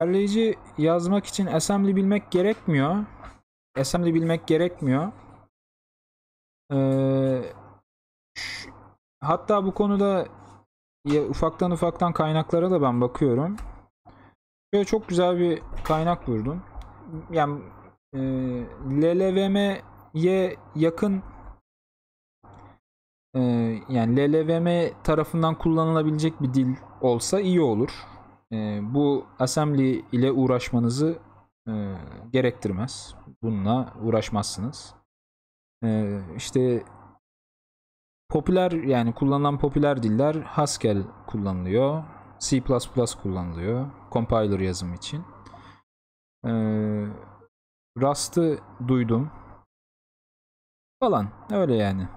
Ayarlayıcı yazmak için assembly bilmek gerekmiyor. Assembly bilmek gerekmiyor. Ee, hatta bu konuda ya, ufaktan ufaktan kaynaklara da ben bakıyorum. Şöyle çok güzel bir kaynak buldum. Yani e, LLVM'ye yakın e, yani LLVM tarafından kullanılabilecek bir dil olsa iyi olur e, bu assembly ile uğraşmanızı e, gerektirmez. Bununla uğraşmazsınız. E, işte popüler yani kullanılan popüler diller Haskell kullanılıyor. C++ kullanılıyor compiler yazım için. E, Rust'ı duydum. Falan öyle yani.